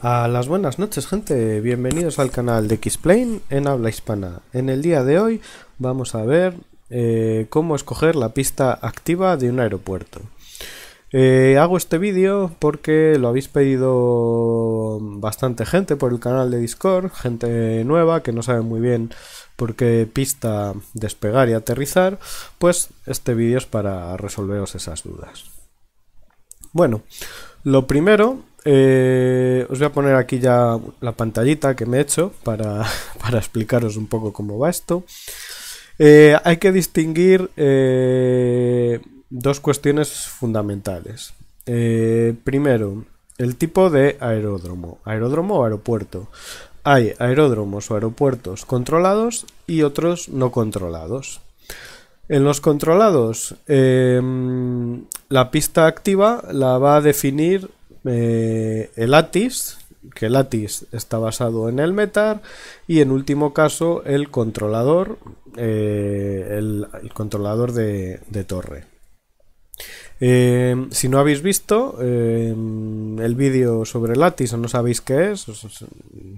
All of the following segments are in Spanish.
A las buenas noches gente, bienvenidos al canal de Xplane en habla hispana. En el día de hoy vamos a ver eh, cómo escoger la pista activa de un aeropuerto. Eh, hago este vídeo porque lo habéis pedido bastante gente por el canal de Discord, gente nueva que no sabe muy bien por qué pista despegar y aterrizar, pues este vídeo es para resolveros esas dudas. Bueno, lo primero eh, os voy a poner aquí ya la pantallita que me he hecho para, explicaros un poco cómo va esto. Eh, hay que distinguir eh, dos cuestiones fundamentales. primero, el tipo de aeródromo, aeródromo o aeropuerto. Hay aeródromos o aeropuertos controlados y otros no controlados. En los controlados, la pista activa la va a definir eh, el Atis, que el Atis está basado en el Metar, y en último caso el controlador, eh, el, controlador de torre. Em, si no habéis visto em, el vídeo sobre Lattice o no sabéis qué es,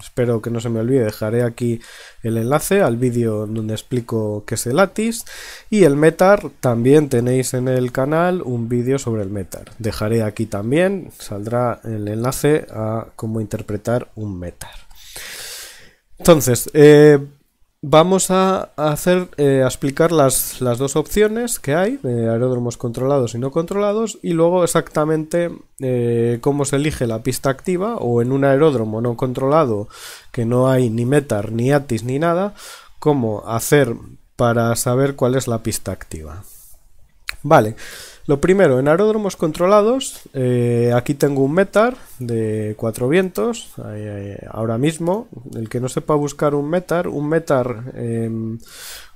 espero que no se me olvide, dejaré aquí el enlace al vídeo donde explico qué es el Lattice y el Metar, también tenéis en el canal un vídeo sobre el Metar, dejaré aquí también, saldrá el enlace a cómo interpretar un Metar. Entonces, eh, Vamos a hacer, eh, explicar las, las, dos opciones que hay, de aeródromos controlados y no controlados, y luego exactamente eh, cómo se elige la pista activa o en un aeródromo no controlado que no hay ni METAR, ni ATIS, ni nada, cómo hacer para saber cuál es la pista activa. Vale, lo primero, en aeródromos controlados, eh, aquí tengo un METAR de cuatro vientos, ahora mismo, el que no sepa buscar un METAR, un METAR... Em,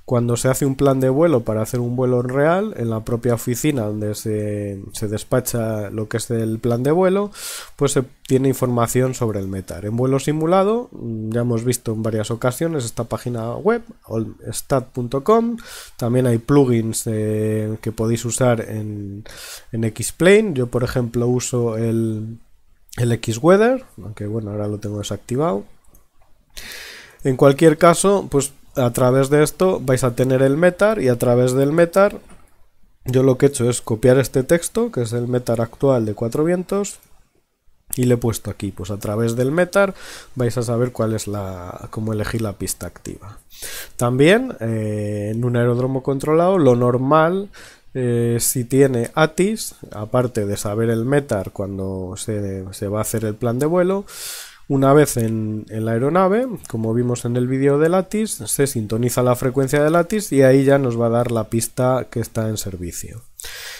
cuando se hace un plan de vuelo para hacer un vuelo real, en la propia oficina donde se, despacha lo que es el plan de vuelo, pues se tiene información sobre el METAR. En vuelo simulado, mm, ya hemos visto en varias ocasiones esta página web, allstat.com. También hay plugins eh, que podéis usar en, en x Yo, por ejemplo, uso el, el x aunque bueno, ahora lo tengo desactivado. En cualquier caso, pues a través de esto vais a tener el metar y a través del metar yo lo que he hecho es copiar este texto, que es el metar actual de Cuatro Vientos, y le he puesto aquí, pues a través del metar vais a saber cuál es la, cómo elegir la pista activa. También eh, en un aeródromo controlado lo normal eh, si tiene ATIS, aparte de saber el METAR cuando se, se, va a hacer el plan de vuelo, una vez en, la aeronave, como vimos en el vídeo de Latis, se sintoniza la frecuencia de Latis y ahí ya nos va a dar la pista que está en servicio.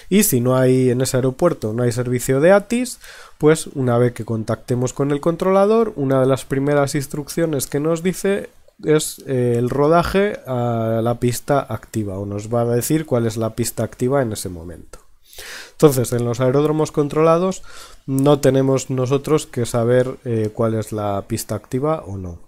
Y si no hay en ese aeropuerto, no hay servicio de ATIS, pues una vez que contactemos con el controlador, una de las primeras instrucciones que nos dice es eh, el rodaje a la pista activa o nos va a decir cuál es la pista activa en ese momento. Entonces, en los aeródromos controlados no tenemos nosotros que saber eh, cuál es la pista activa o no.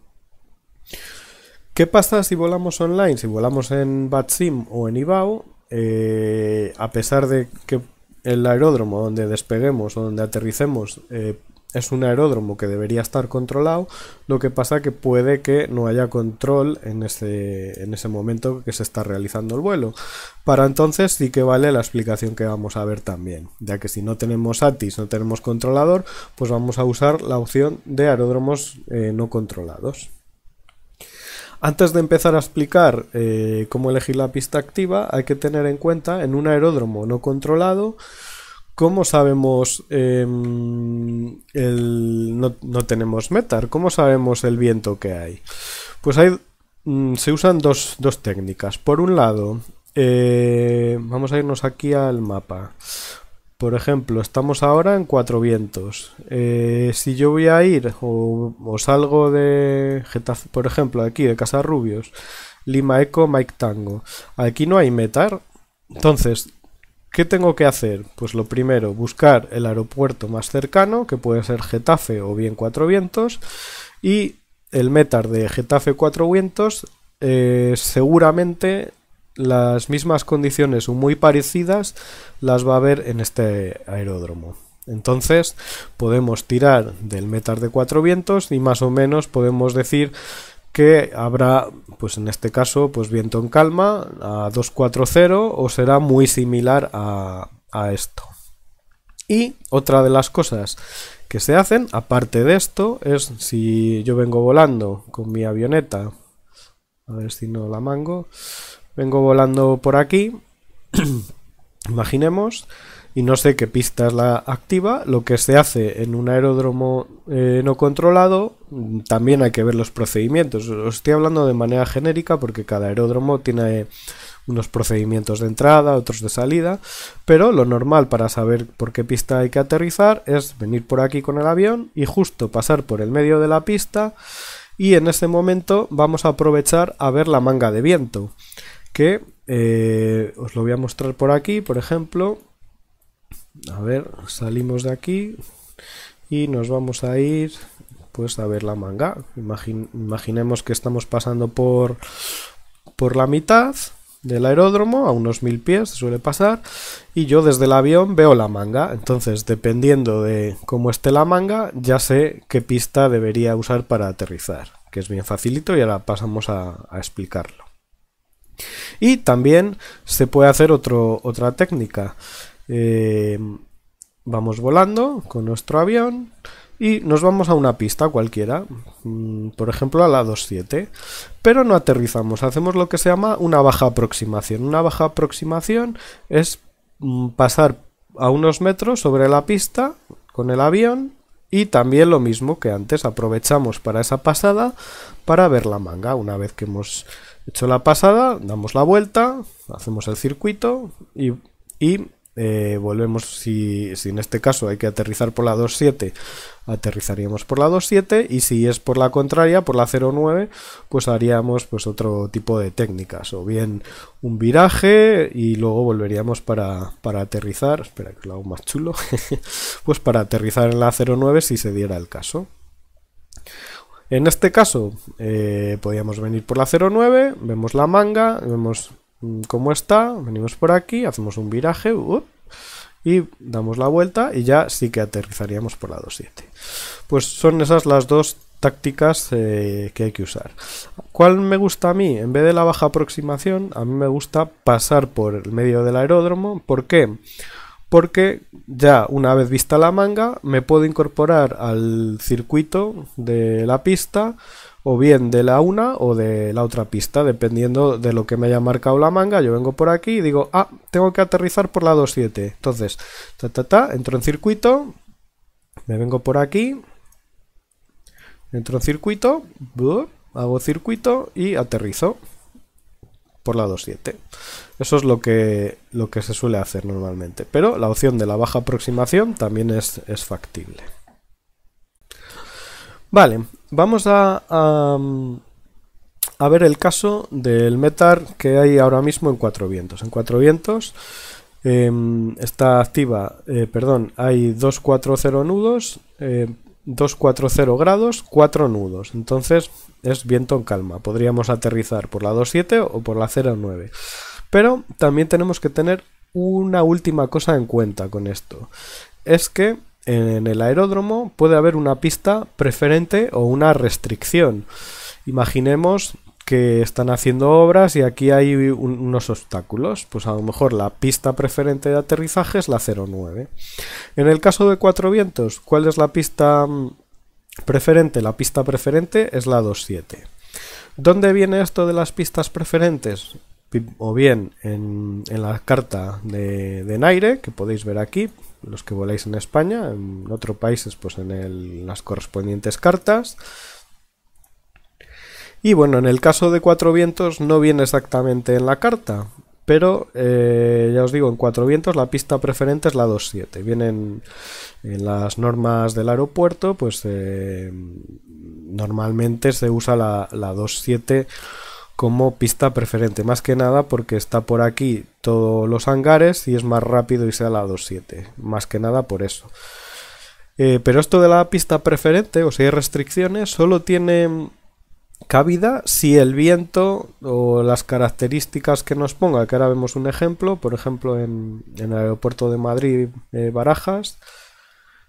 ¿Qué pasa si volamos online? Si volamos en BatSim o en IBAO, eh, a pesar de que el aeródromo donde despeguemos o donde aterricemos eh, es un aeródromo que debería estar controlado, lo que pasa que puede que no haya control en ese, en ese momento que se está realizando el vuelo. Para entonces sí que vale la explicación que vamos a ver también, ya que si no tenemos ATIS, no tenemos controlador, pues vamos a usar la opción de aeródromos eh, no controlados. Antes de empezar a explicar eh, cómo elegir la pista activa, hay que tener en cuenta en un aeródromo no controlado, ¿Cómo sabemos em, el, no, tenemos metar? ¿Cómo sabemos el viento que hay? Pues hay, mm, se usan dos, técnicas. Por un lado, eh, vamos a irnos aquí al mapa. Por ejemplo, estamos ahora en cuatro vientos. Eh, si yo voy a ir o, salgo de por ejemplo, aquí de Casa Rubios, Lima Eco, Mike Tango, aquí no hay metar. Entonces, ¿Qué tengo que hacer? Pues lo primero, buscar el aeropuerto más cercano, que puede ser Getafe o bien Cuatro Vientos, y el METAR de Getafe Cuatro Vientos eh, seguramente las mismas condiciones o muy parecidas las va a haber en este aeródromo. Entonces podemos tirar del METAR de Cuatro Vientos y más o menos podemos decir que habrá, pues en este caso, pues viento en calma a 240 o será muy similar a, a esto. Y otra de las cosas que se hacen, aparte de esto, es si yo vengo volando con mi avioneta, a ver si no la mango, vengo volando por aquí, imaginemos, y no sé qué pista es la activa. Lo que se hace en un aeródromo eh, no controlado, también hay que ver los procedimientos. Os estoy hablando de manera genérica porque cada aeródromo tiene unos procedimientos de entrada, otros de salida, pero lo normal para saber por qué pista hay que aterrizar es venir por aquí con el avión y justo pasar por el medio de la pista y en este momento vamos a aprovechar a ver la manga de viento que eh, os lo voy a mostrar por aquí, por ejemplo, a ver, salimos de aquí y nos vamos a ir pues a ver la manga. imaginemos que estamos pasando por, por la mitad del aeródromo, a unos mil pies, se suele pasar, y yo desde el avión veo la manga. Entonces, dependiendo de cómo esté la manga, ya sé qué pista debería usar para aterrizar, que es bien facilito y ahora pasamos a, explicarlo. Y también se puede hacer otra técnica, eh, vamos volando con nuestro avión y nos vamos a una pista cualquiera, mm, por ejemplo a la 27, pero no aterrizamos, hacemos lo que se llama una baja aproximación. Una baja aproximación es mm, pasar a unos metros sobre la pista con el avión y también lo mismo que antes, aprovechamos para esa pasada para ver la manga. Una vez que hemos hecho la pasada, damos la vuelta, hacemos el circuito y eh, volvemos, si, en este caso hay que aterrizar por la 2.7, aterrizaríamos por la 2.7 y si es por la contraria, por la 0.9, pues haríamos pues otro tipo de técnicas, o bien un viraje y luego volveríamos para, aterrizar, espera que lo hago más chulo, pues para aterrizar en la 0.9 si se diera el caso. En este caso, eh, podríamos venir por la 09, vemos la manga, vemos Mm, ¿Cómo está, venimos por aquí, hacemos un viraje y damos la vuelta y ya sí que aterrizaríamos por la 27. Pues son esas las dos tácticas eh, que hay que usar. ¿Cuál me gusta a mí? En vez de la baja aproximación, a mí me gusta pasar por el medio del aeródromo. ¿Por qué? Porque ya una vez vista la manga, me puedo incorporar al circuito de la pista o bien de la una o de la otra pista, dependiendo de lo que me haya marcado la manga. Yo vengo por aquí y digo, ah, tengo que aterrizar por la 27. Entonces, ta, ta, ta, entro en circuito, me vengo por aquí, entro en circuito, hago circuito y aterrizo por la 27. Eso es lo que, lo que se suele hacer normalmente. Pero la opción de la baja aproximación también es, es factible. Vale, vamos a, a, ver el caso del METAR que hay ahora mismo en Cuatro Vientos. En Cuatro Vientos em, está activa, eh, perdón, hay 240 nudos, 240 em, grados, 4 nudos. Entonces es viento en calma. Podríamos aterrizar por la 27 o por la 09. Pero también tenemos que tener una última cosa en cuenta con esto. Es que en el aeródromo puede haber una pista preferente o una restricción. Imaginemos que están haciendo obras y aquí hay unos obstáculos. Pues a lo mejor la pista preferente de aterrizaje es la 09. En el caso de Cuatro Vientos, ¿cuál es la pista mm, preferente? La pista preferente es la 27. ¿Dónde viene esto de las pistas preferentes? O bien en, la carta de, de Naire, que podéis ver aquí, los que voláis en España, en otros países pues en las correspondientes cartas. Y bueno, en el caso de Cuatro Vientos no viene exactamente en la carta, pero eh, ya os digo, en Cuatro Vientos la pista preferente es la 2.7. Vienen en las normas del aeropuerto, pues eh, normalmente se usa la, la 2.7 como pista preferente, más que nada porque está por aquí todos los hangares y es más rápido y a la 2.7, más que nada por eso. Eh, pero esto de la pista preferente, o si hay restricciones, solo tiene cabida si el viento o las características que nos ponga, que ahora vemos un ejemplo, por ejemplo en, el aeropuerto de Madrid eh, Barajas,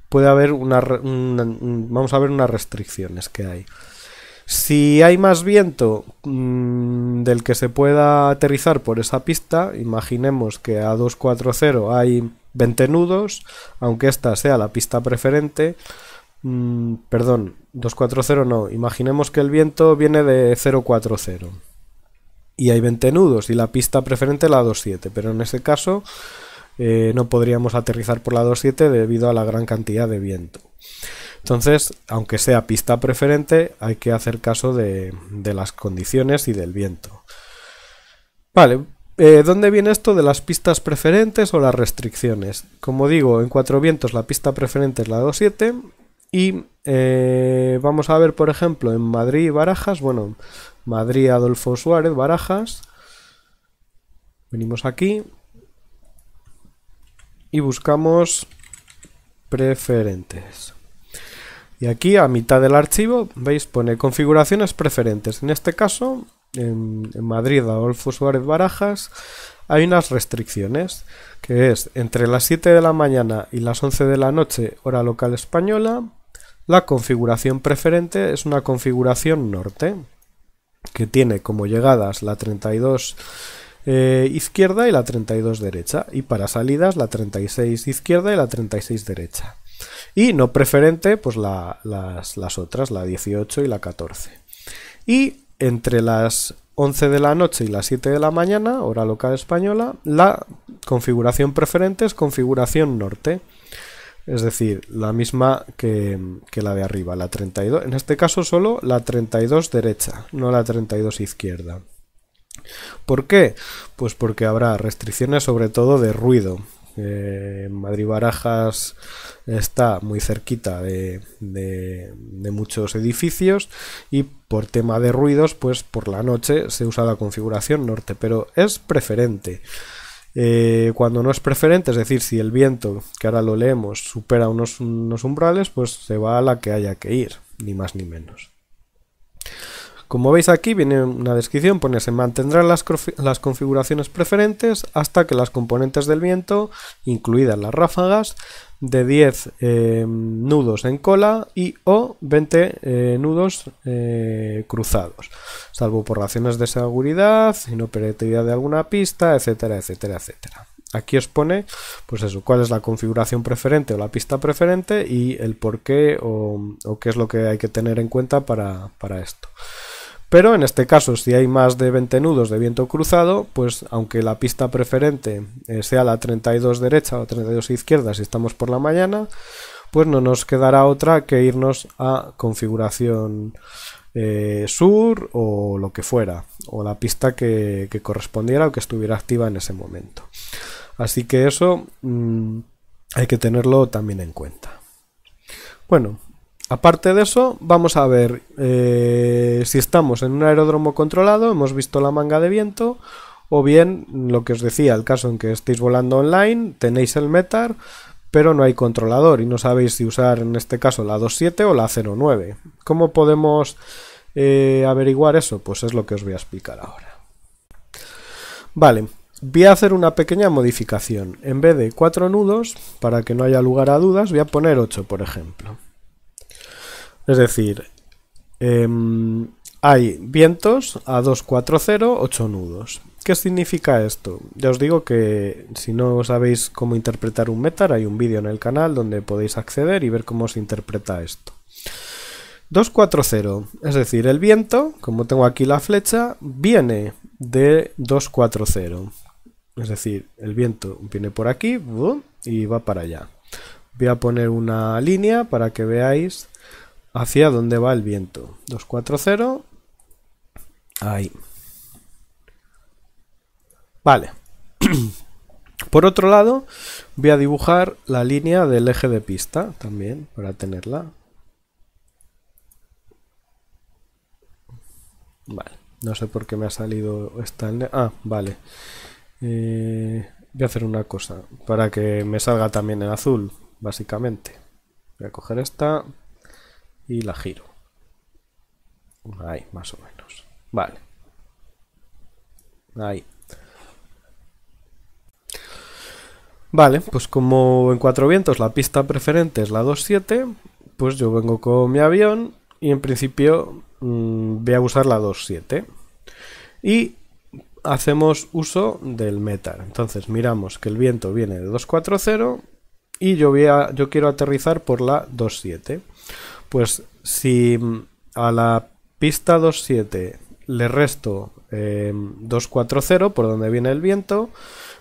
puede haber una, vamos a ver unas restricciones que hay. Si hay más viento mm, del que se pueda aterrizar por esa pista, imaginemos que a 240 hay 20 nudos, aunque esta sea la pista preferente, mm, perdón, 240 no, imaginemos que el viento viene de 040 y hay 20 nudos y la pista preferente la 27, pero en ese caso eh, no podríamos aterrizar por la 27 debido a la gran cantidad de viento. Entonces, aunque sea pista preferente, hay que hacer caso de, las condiciones y del viento. Vale, eh, ¿dónde viene esto de las pistas preferentes o las restricciones? Como digo, en cuatro vientos la pista preferente es la 27 y eh, vamos a ver, por ejemplo, en Madrid Barajas, bueno, Madrid Adolfo Suárez, Barajas, venimos aquí y buscamos preferentes. Y aquí a mitad del archivo, veis, pone configuraciones preferentes. En este caso, en, Madrid, Adolfo Suárez Barajas, hay unas restricciones, que es entre las 7 de la mañana y las 11 de la noche, hora local española, la configuración preferente es una configuración norte, que tiene como llegadas la 32 eh, izquierda y la 32 derecha, y para salidas la 36 izquierda y la 36 derecha. Y no preferente, pues las, otras, la 18 y la 14. Y entre las 11 de la noche y las 7 de la mañana, hora local española, la configuración preferente es configuración norte. Es decir, la misma que, que, la de arriba, la 32. En este caso solo la 32 derecha, no la 32 izquierda. ¿Por qué? Pues porque habrá restricciones sobre todo de ruido. Eh, Madrid Barajas está muy cerquita de, muchos edificios y por tema de ruidos, pues por la noche se usa la configuración norte, pero es preferente. Eh, cuando no es preferente, es decir, si el viento, que ahora lo leemos, supera unos umbrales, pues se va a la que haya que ir, ni más ni menos. Como veis aquí viene una descripción, pone se mantendrán las, configuraciones preferentes hasta que las componentes del viento, incluidas las ráfagas, de 10 eh, nudos en cola y o 20 eh, nudos eh, cruzados, salvo por razones de seguridad, inoperatividad de alguna pista, etcétera, etcétera, etcétera. Aquí os pone, pues eso, cuál es la configuración preferente o la pista preferente y el por qué o, qué es lo que hay que tener en cuenta para, para esto. Pero en este caso, si hay más de 20 nudos de viento cruzado, pues aunque la pista preferente eh, sea la 32 derecha o 32 izquierda si estamos por la mañana, pues no nos quedará otra que irnos a configuración eh, sur o lo que fuera, o la pista que, correspondiera o que estuviera activa en ese momento. Así que eso mm, hay que tenerlo también en cuenta. Bueno, Aparte de eso, vamos a ver eh, si estamos en un aeródromo controlado, hemos visto la manga de viento, o bien, lo que os decía, el caso en que estéis volando online, tenéis el METAR, pero no hay controlador y no sabéis si usar en este caso la 2.7 o la 0.9. ¿Cómo podemos eh, averiguar eso? Pues es lo que os voy a explicar ahora. Vale, voy a hacer una pequeña modificación. En vez de cuatro nudos, para que no haya lugar a dudas, voy a poner 8, por ejemplo. Es decir, em, hay vientos a 240, 8 nudos. ¿Qué significa esto? Ya os digo que si no sabéis cómo interpretar un metar, hay un vídeo en el canal donde podéis acceder y ver cómo se interpreta esto. 240, es decir, el viento, como tengo aquí la flecha, viene de 240. Es decir, el viento viene por aquí y va para allá. Voy a poner una línea para que veáis hacia dónde va el viento. 240. Ahí. Vale. Por otro lado, voy a dibujar la línea del eje de pista también para tenerla. Vale, no sé por qué me ha salido esta... Ah, vale. Eh, voy a hacer una cosa para que me salga también en azul, básicamente. Voy a coger esta, y la giro. Ahí, más o menos. Vale. Ahí. Vale, pues como en Cuatro Vientos la pista preferente es la 2.7, pues yo vengo con mi avión y en principio mm, voy a usar la 2.7. Y hacemos uso del metal. Entonces miramos que el viento viene de 2.4.0 y yo, voy a, yo quiero aterrizar por la 2.7. Pues si mm, a la pista 2.7 le resto eh, 240 por donde viene el viento,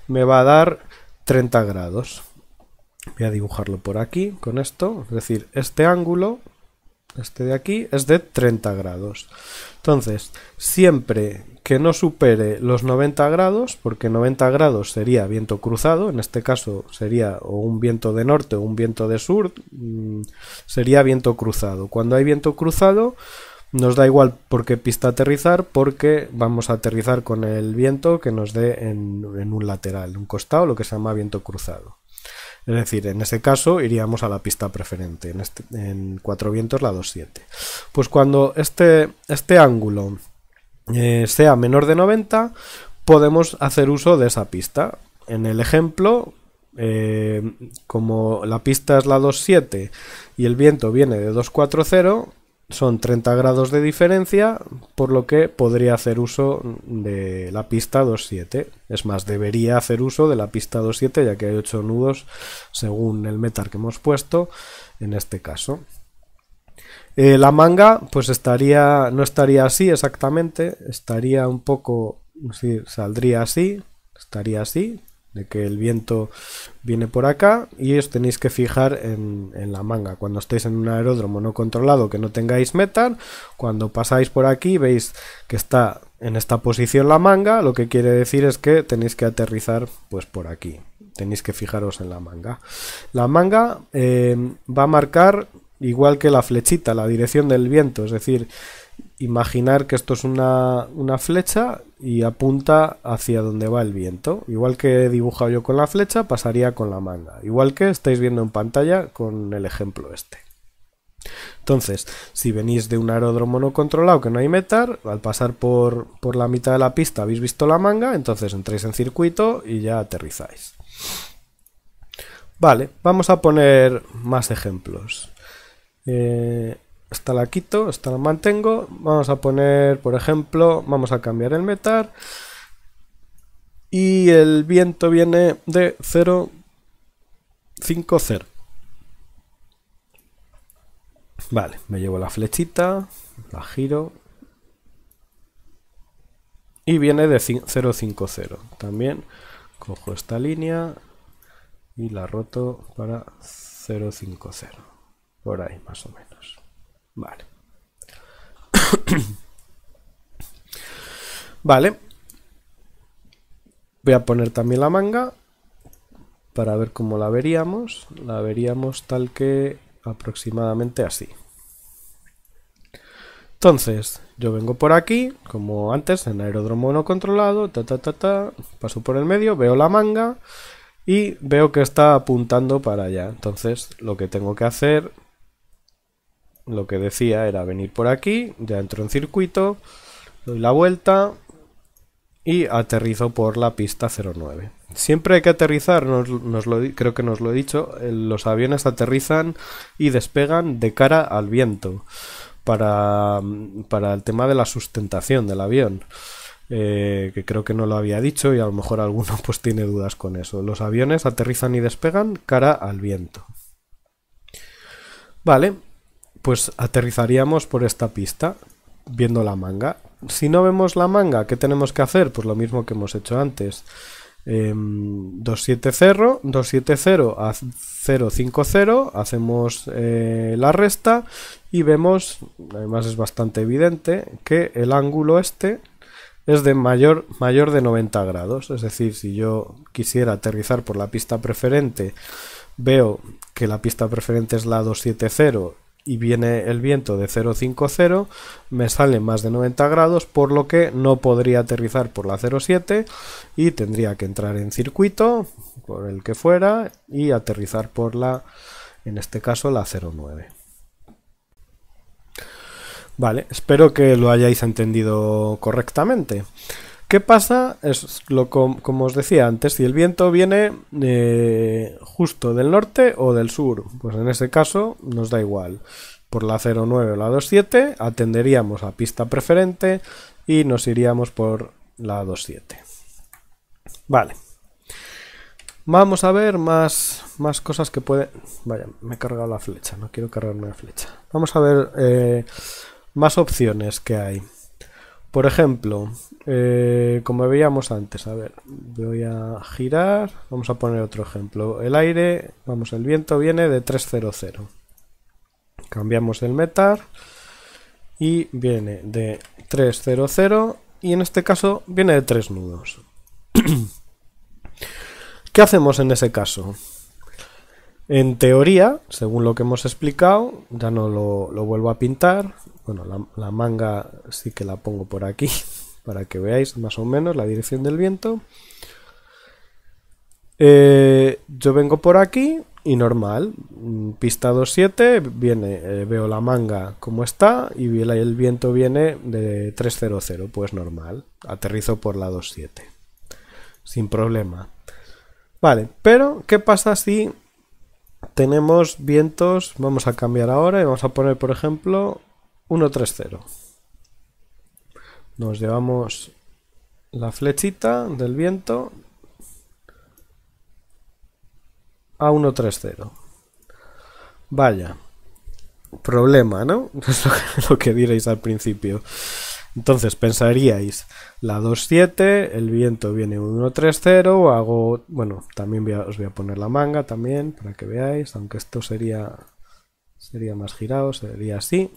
me va a dar 30 grados. Voy a dibujarlo por aquí con esto, es decir, este ángulo este de aquí, es de 30 grados. Entonces, siempre que no supere los 90 grados, porque 90 grados sería viento cruzado, en este caso sería o un viento de norte o un viento de sur, mm, sería viento cruzado. Cuando hay viento cruzado, nos da igual por qué pista aterrizar, porque vamos a aterrizar con el viento que nos dé en, en un lateral, un costado, lo que se llama viento cruzado. Es decir, en ese caso iríamos a la pista preferente, en, 4 este, cuatro vientos la 2.7. Pues cuando este, este ángulo eh, sea menor de 90, podemos hacer uso de esa pista. En el ejemplo, eh, como la pista es la 2.7 y el viento viene de 2.40, son 30 grados de diferencia, por lo que podría hacer uso de la pista 2.7. Es más, debería hacer uso de la pista 2.7, ya que hay 8 nudos según el metal que hemos puesto en este caso. Eh, la manga, pues estaría, no estaría así exactamente, estaría un poco, saldría así, estaría así, de que el viento viene por acá y os tenéis que fijar en, la manga. Cuando estéis en un aeródromo no controlado, que no tengáis metal, cuando pasáis por aquí veis que está en esta posición la manga, lo que quiere decir es que tenéis que aterrizar pues por aquí. Tenéis que fijaros en la manga. La manga eh, va a marcar igual que la flechita, la dirección del viento, es decir, imaginar que esto es una, una, flecha y apunta hacia donde va el viento. Igual que he dibujado yo con la flecha, pasaría con la manga. Igual que estáis viendo en pantalla con el ejemplo este. Entonces, si venís de un aeródromo no controlado que no hay metal al pasar por, por la mitad de la pista habéis visto la manga, entonces entráis en circuito y ya aterrizáis. Vale, vamos a poner más ejemplos. Eh, esta la quito, esta la mantengo. Vamos a poner, por ejemplo, vamos a cambiar el metal. Y el viento viene de 050. Vale, me llevo la flechita, la giro. Y viene de 050. También cojo esta línea y la roto para 050. Por ahí, más o menos. Vale. vale. Voy a poner también la manga para ver cómo la veríamos. La veríamos tal que aproximadamente así. Entonces, yo vengo por aquí, como antes, en aeródromo no controlado, ta paso por el medio, veo la manga y veo que está apuntando para allá. Entonces, lo que tengo que hacer lo que decía era venir por aquí, ya entro en circuito, doy la vuelta y aterrizo por la pista 09. Siempre hay que aterrizar, nos, creo que nos lo he dicho, eh, los aviones aterrizan y despegan de cara al viento para, el tema de la sustentación del avión. Eh, que creo que no lo había dicho y a lo mejor alguno pues tiene dudas con eso. Los aviones aterrizan y despegan cara al viento. Vale, pues aterrizaríamos por esta pista viendo la manga. Si no vemos la manga, ¿qué tenemos que hacer? Pues lo mismo que hemos hecho antes. 270, em, 270 a 050, hacemos eh, la resta y vemos, además es bastante evidente, que el ángulo este es de mayor, mayor de 90 grados. Es decir, si yo quisiera aterrizar por la pista preferente, veo que la pista preferente es la 270 y viene el viento de 050, me sale más de 90 grados, por lo que no podría aterrizar por la 07 y tendría que entrar en circuito, por el que fuera, y aterrizar por la, en este caso, la 09. Vale, espero que lo hayáis entendido correctamente. ¿Qué pasa? Es lo como os decía antes, si el viento viene eh, justo del norte o del sur, pues en ese caso nos da igual. Por la 09 o la 27 atenderíamos a pista preferente y nos iríamos por la 27. Vale. Vamos a ver más, más cosas que puede... Vaya, me he cargado la flecha, no quiero cargarme la flecha. Vamos a ver eh, más opciones que hay. Por ejemplo, eh, como veíamos antes, a ver, voy a girar, vamos a poner otro ejemplo. El aire, vamos, el viento viene de 300. Cambiamos el metar y viene de 300 y en este caso viene de 3 nudos. ¿Qué hacemos en ese caso? En teoría, según lo que hemos explicado, ya no lo, vuelvo a pintar. Bueno, la, manga sí que la pongo por aquí para que veáis más o menos la dirección del viento. Eh, yo vengo por aquí y normal, mm, pista 27, viene, eh, veo la manga como está y el viento viene de 300, pues normal, aterrizo por la 27, sin problema. Vale, pero ¿qué pasa si tenemos vientos, vamos a cambiar ahora y vamos a poner, por ejemplo, 130. Nos llevamos la flechita del viento a 130. Vaya, problema, ¿no? Es lo que diréis al principio. Entonces pensaríais, la 2.7, el viento viene 1.3.0, hago, bueno, también os voy a poner la manga también para que veáis, aunque esto sería, sería más girado, sería así.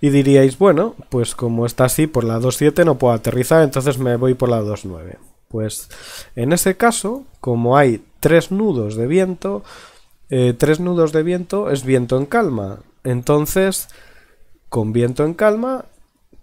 y diríais, bueno, pues como está así, por la 2.7 no puedo aterrizar, entonces me voy por la 2.9. Pues en ese caso, como hay tres nudos de viento, eh, tres nudos de viento es viento en calma. Entonces, con viento en calma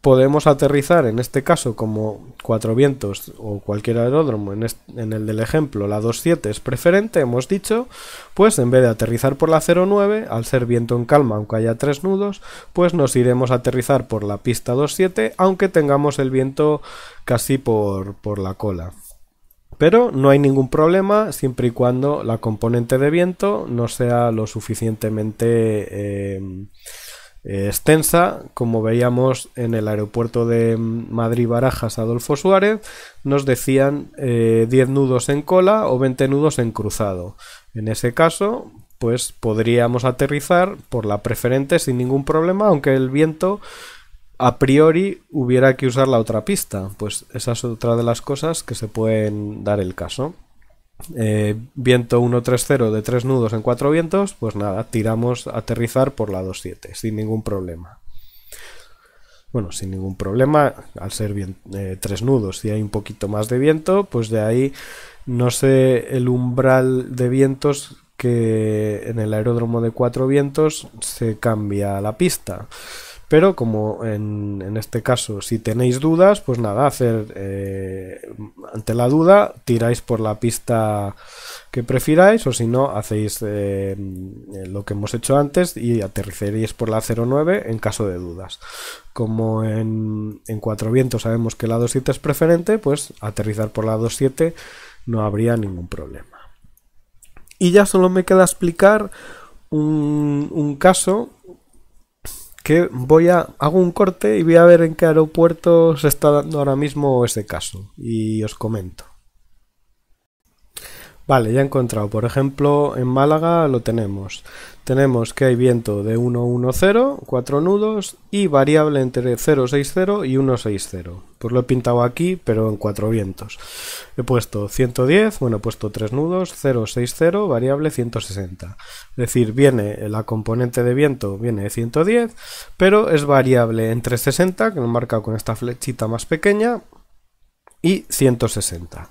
podemos aterrizar en este caso como cuatro vientos o cualquier aeródromo, en, el del ejemplo la 27 es preferente, hemos dicho, pues en vez de aterrizar por la 09, al ser viento en calma aunque haya tres nudos, pues nos iremos a aterrizar por la pista 27 aunque tengamos el viento casi por, la cola. Pero no hay ningún problema siempre y cuando la componente de viento no sea lo suficientemente... Eh, eh, extensa, como veíamos en el aeropuerto de Madrid-Barajas Adolfo Suárez, nos decían 10 eh, nudos en cola o 20 nudos en cruzado. En ese caso, pues podríamos aterrizar por la preferente sin ningún problema, aunque el viento a priori hubiera que usar la otra pista. Pues esa es otra de las cosas que se pueden dar el caso. Eh, viento 130 de 3 nudos en 4 vientos, pues nada, tiramos a aterrizar por la 27 sin ningún problema. Bueno, sin ningún problema, al ser bien, eh, tres nudos, si hay un poquito más de viento, pues de ahí no sé el umbral de vientos que en el aeródromo de cuatro vientos se cambia la pista. Pero como en, este caso, si tenéis dudas, pues nada, hacer eh, ante la duda, tiráis por la pista que prefiráis o si no, hacéis eh, eh, lo que hemos hecho antes y aterrizaréis por la 09 en caso de dudas. Como en, Cuatro Vientos sabemos que la 27 es preferente, pues aterrizar por la 27 no habría ningún problema. Y ya solo me queda explicar un caso que voy a hago un corte y voy a ver en qué aeropuerto se está dando ahora mismo ese caso y os comento. Vale, ya he encontrado. Por ejemplo, en Málaga lo tenemos. Tenemos que hay viento de 110, 4 nudos y variable entre 060 y 160. Pues lo he pintado aquí, pero en 4 vientos. He puesto 110, bueno, he puesto 3 nudos, 060, variable 160. Es decir, viene la componente de viento, viene de 110, pero es variable entre 60, que lo marca con esta flechita más pequeña, y 160.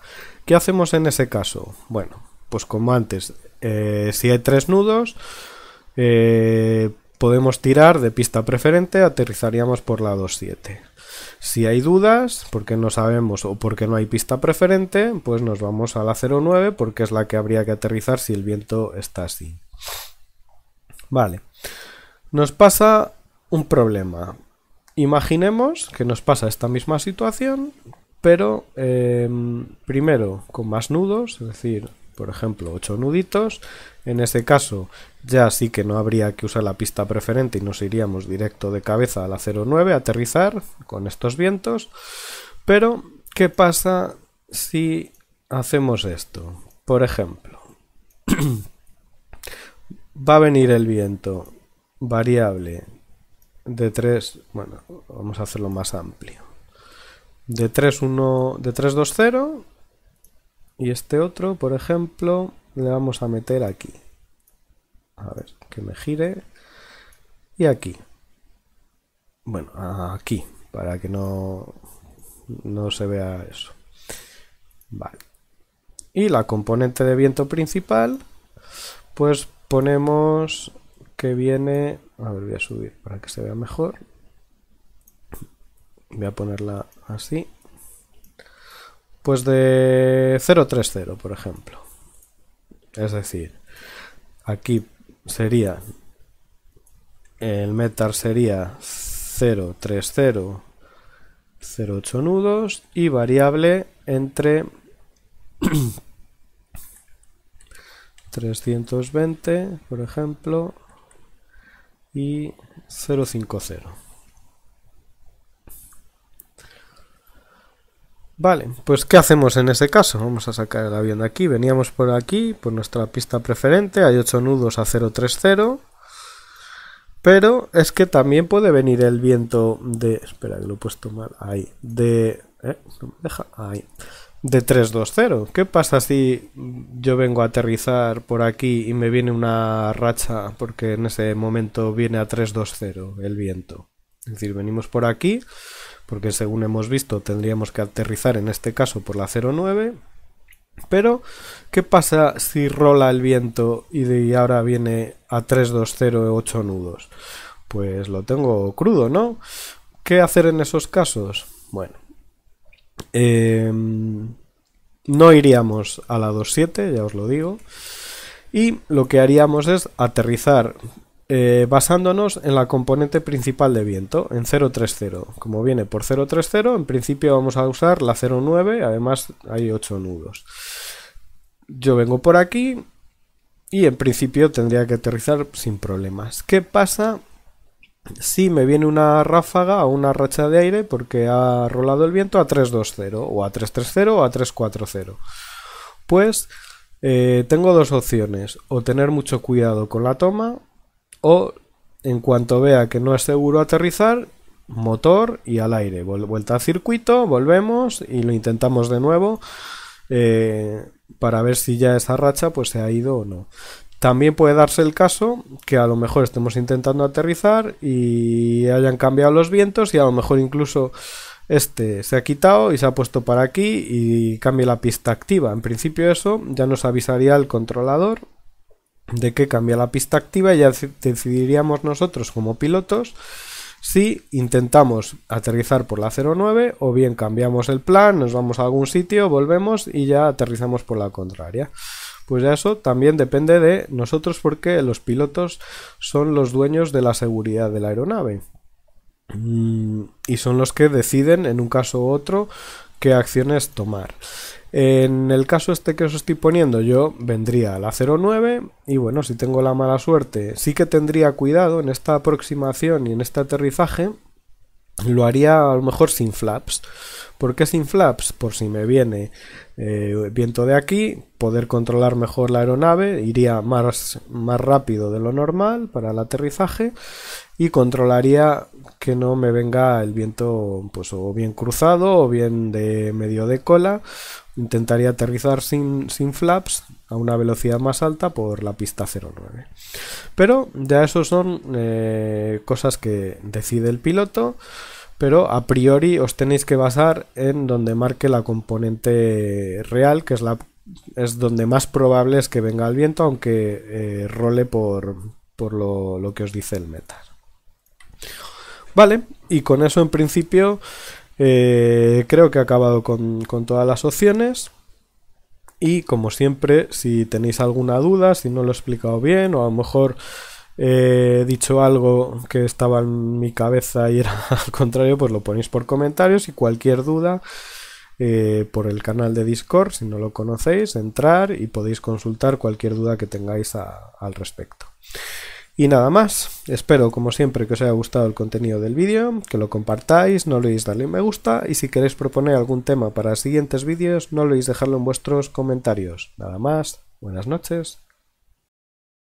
¿Qué hacemos en ese caso? Bueno, pues como antes, eh, si hay tres nudos, eh, podemos tirar de pista preferente, aterrizaríamos por la 2.7. Si hay dudas, porque no sabemos o porque no hay pista preferente, pues nos vamos a la 09 porque es la que habría que aterrizar si el viento está así. Vale, nos pasa un problema. Imaginemos que nos pasa esta misma situación pero em, primero con más nudos, es decir, por ejemplo, 8 nuditos. En este caso ya sí que no habría que usar la pista preferente y nos iríamos directo de cabeza a la 09 aterrizar con estos vientos. Pero, ¿qué pasa si hacemos esto? Por ejemplo, va a venir el viento variable de 3, bueno, vamos a hacerlo más amplio de 3, de 3, 2, 0. Y este otro, por ejemplo, le vamos a meter aquí. A ver, que me gire. Y aquí. Bueno, aquí, para que no, no se vea eso. Vale. Y la componente de viento principal, pues ponemos que viene... A ver, voy a subir para que se vea mejor voy a ponerla así, pues de 030, por ejemplo. Es decir, aquí sería, el metar sería 030, 08 nudos y variable entre 320, por ejemplo, y 050. Vale, pues ¿qué hacemos en ese caso? Vamos a sacar el avión de aquí. Veníamos por aquí, por nuestra pista preferente. Hay 8 nudos a 030. Pero es que también puede venir el viento de... Espera, que lo he puesto mal. Ahí. De... ¿eh? No me deja. Ahí. De 320. ¿Qué pasa si yo vengo a aterrizar por aquí y me viene una racha? Porque en ese momento viene a 320 el viento. Es decir, venimos por aquí porque según hemos visto tendríamos que aterrizar en este caso por la 09. Pero, ¿qué pasa si rola el viento y ahora viene a 3208 nudos? Pues lo tengo crudo, ¿no? ¿Qué hacer en esos casos? Bueno, em, no iríamos a la 27, ya os lo digo. Y lo que haríamos es aterrizar eh, basándonos en la componente principal de viento, en 030. Como viene por 030, en principio vamos a usar la 09, además hay 8 nudos. Yo vengo por aquí y en principio tendría que aterrizar sin problemas. ¿Qué pasa si me viene una ráfaga o una racha de aire porque ha rolado el viento a 320 o a 330 o a 340? Pues eh, tengo dos opciones, o tener mucho cuidado con la toma o en cuanto vea que no es seguro aterrizar, motor y al aire. Vuelta al circuito, volvemos y lo intentamos de nuevo eh, para ver si ya esa racha pues, se ha ido o no. También puede darse el caso que a lo mejor estemos intentando aterrizar y hayan cambiado los vientos y a lo mejor incluso este se ha quitado y se ha puesto para aquí y cambie la pista activa. En principio eso ya nos avisaría el controlador de que cambia la pista activa y ya decidiríamos nosotros como pilotos si intentamos aterrizar por la 09 o bien cambiamos el plan, nos vamos a algún sitio, volvemos y ya aterrizamos por la contraria. Pues eso también depende de nosotros porque los pilotos son los dueños de la seguridad de la aeronave. Mm, y son los que deciden en un caso u otro qué acciones tomar. En el caso este que os estoy poniendo, yo vendría a la 0,9 y bueno, si tengo la mala suerte, sí que tendría cuidado en esta aproximación y en este aterrizaje. Lo haría a lo mejor sin flaps. ¿Por qué sin flaps? Por si me viene eh, viento de aquí, poder controlar mejor la aeronave, iría más, más rápido de lo normal para el aterrizaje y controlaría que no me venga el viento pues o bien cruzado o bien de medio de cola Intentaría aterrizar sin, sin flaps a una velocidad más alta por la pista 09. Pero ya eso son eh, cosas que decide el piloto, pero a priori os tenéis que basar en donde marque la componente real, que es, la, es donde más probable es que venga el viento, aunque eh, role por, lo, que os dice el meta. Vale, y con eso en principio eh, creo que he acabado con, todas las opciones. Y como siempre, si tenéis alguna duda, si no lo he explicado bien o a lo mejor eh, he dicho algo que estaba en mi cabeza y era al contrario, pues lo ponéis por comentarios y cualquier duda eh, por el canal de Discord, si no lo conocéis, entrar y podéis consultar cualquier duda que tengáis al respecto. Y nada más, espero como siempre que os haya gustado el contenido del vídeo, que lo compartáis, no olvidéis darle me gusta y si queréis proponer algún tema para siguientes vídeos no olvidéis dejarlo en vuestros comentarios. Nada más, buenas noches.